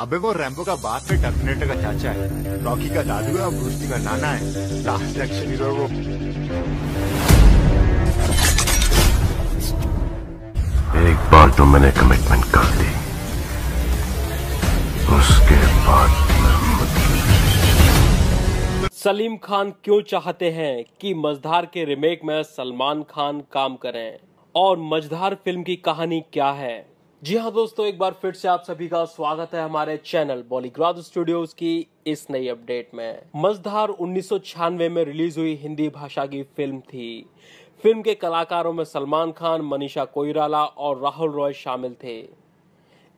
अबे वो रैम्बो का बाप है टर्मिनेटर का चाचा है रॉकी का दादू है और ब्रूसली का नाना है लास्ट एक्शन हीरो वो एक बार तो मैंने कमिटमेंट कर दी उसके बाद सलीम खान क्यों चाहते हैं कि मझधार के रिमेक में सलमान खान काम करें और मझधार फिल्म की कहानी क्या है जी हाँ दोस्तों एक बार फिर से आप सभी का स्वागत है हमारे चैनल बॉलीग्राफ स्टूडियोज की इस नई अपडेट में मजधार उन्नीस में रिलीज हुई हिंदी भाषा की फिल्म थी फिल्म के कलाकारों में सलमान खान मनीषा कोईराला और राहुल रॉय शामिल थे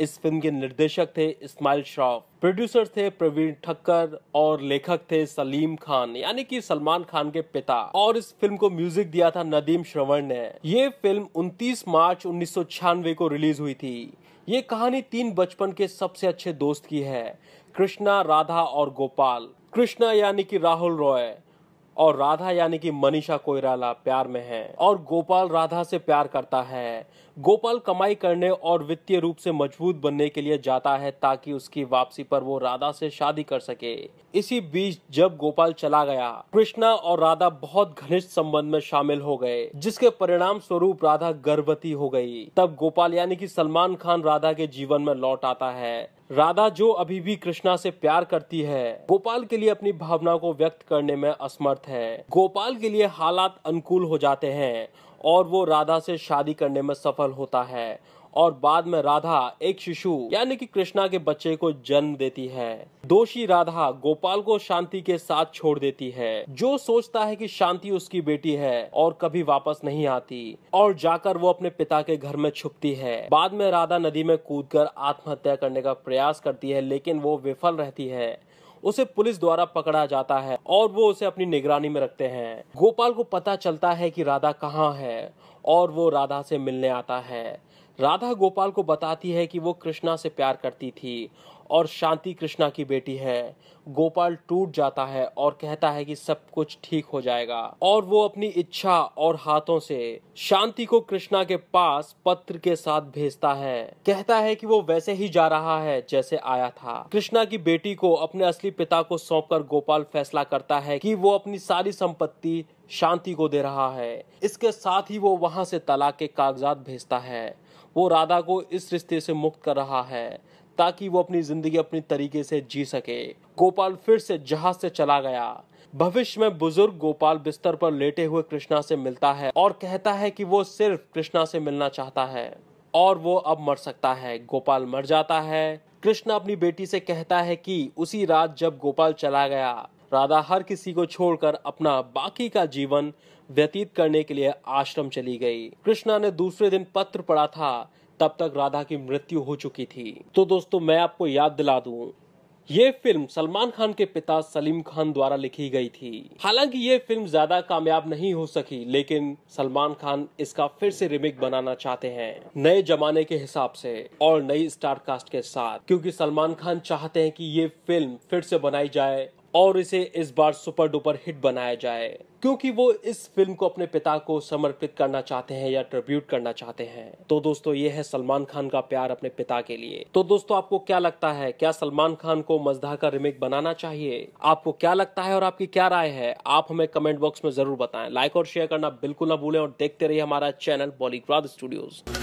इस फिल्म के निर्देशक थे इस्माइल श्रॉफ प्रोड्यूसर थे प्रवीण ठक्कर और लेखक थे सलीम खान यानी कि सलमान खान के पिता और इस फिल्म को म्यूजिक दिया था नदीम श्रवण ने ये फिल्म 29 मार्च उन्नीस को रिलीज हुई थी ये कहानी तीन बचपन के सबसे अच्छे दोस्त की है कृष्णा राधा और गोपाल कृष्णा यानी कि राहुल रॉय और राधा यानी कि मनीषा कोयराला प्यार में है और गोपाल राधा से प्यार करता है गोपाल कमाई करने और वित्तीय रूप से मजबूत बनने के लिए जाता है ताकि उसकी वापसी पर वो राधा से शादी कर सके इसी बीच जब गोपाल चला गया कृष्णा और राधा बहुत घनिष्ठ संबंध में शामिल हो गए जिसके परिणाम स्वरूप राधा गर्भवती हो गई तब गोपाल यानी कि सलमान खान राधा के जीवन में लौट आता है राधा जो अभी भी कृष्णा से प्यार करती है गोपाल के लिए अपनी भावना को व्यक्त करने में असमर्थ है गोपाल के लिए हालात अनुकूल हो जाते हैं और वो राधा से शादी करने में सफल होता है और बाद में राधा एक शिशु यानी कि कृष्णा के बच्चे को जन्म देती है दोषी राधा गोपाल को शांति के साथ छोड़ देती है जो सोचता है कि शांति उसकी बेटी है और कभी वापस नहीं आती और जाकर वो अपने पिता के घर में छुपती है बाद में राधा नदी में कूदकर आत्महत्या करने का प्रयास करती है लेकिन वो विफल रहती है उसे पुलिस द्वारा पकड़ा जाता है और वो उसे अपनी निगरानी में रखते हैं गोपाल को पता चलता है कि राधा कहाँ है और वो राधा से मिलने आता है राधा गोपाल को बताती है कि वो कृष्णा से प्यार करती थी और शांति कृष्णा की बेटी है गोपाल टूट जाता है और कहता है कि सब कुछ ठीक हो जाएगा और वो अपनी इच्छा और हाथों से शांति को कृष्णा के पास पत्र के साथ भेजता है कहता है कि वो वैसे ही जा रहा है जैसे आया था कृष्णा की बेटी को अपने असली पिता को सौंप कर गोपाल फैसला करता है कि वो अपनी सारी संपत्ति शांति को दे रहा है इसके साथ ही वो वहां से तलाक के कागजात भेजता है वो राधा को इस रिश्ते से मुक्त कर रहा है ताकि वो अपनी जिंदगी अपने तरीके से जी सके गोपाल फिर से जहाज से चला गया भविष्य में बुजुर्ग गोपाल बिस्तर पर लेटे हुए कृष्णा से मिलता है और कहता है कि वो सिर्फ कृष्णा से मिलना चाहता है और वो अब मर सकता है गोपाल मर जाता है कृष्णा अपनी बेटी से कहता है कि उसी रात जब गोपाल चला गया राधा हर किसी को छोड़कर अपना बाकी का जीवन व्यतीत करने के लिए आश्रम चली गई कृष्णा ने दूसरे दिन पत्र पढ़ा था तब तक राधा की मृत्यु हो चुकी थी तो दोस्तों मैं आपको याद दिला दूं ये फिल्म सलमान खान के पिता सलीम खान द्वारा लिखी गई थी हालांकि ये फिल्म ज्यादा कामयाब नहीं हो सकी लेकिन सलमान खान इसका फिर से रिमेक बनाना चाहते हैं नए जमाने के हिसाब से और नई स्टार कास्ट के साथ क्योंकि सलमान खान चाहते हैं कि ये फिल्म फिर से बनाई जाए और इसे इस बार सुपर डुपर हिट बनाया जाए क्योंकि वो इस फिल्म को अपने पिता को समर्पित करना चाहते हैं या ट्रिब्यूट करना चाहते हैं तो दोस्तों ये है सलमान खान का प्यार अपने पिता के लिए तो दोस्तों आपको क्या लगता है क्या सलमान खान को मजदा का रिमेक बनाना चाहिए आपको क्या लगता है और आपकी क्या राय है आप हमें कमेंट बॉक्स में जरूर बताएं लाइक और शेयर करना बिल्कुल ना भूलें और देखते रहिए हमारा चैनल बॉलीग्राद स्टूडियोज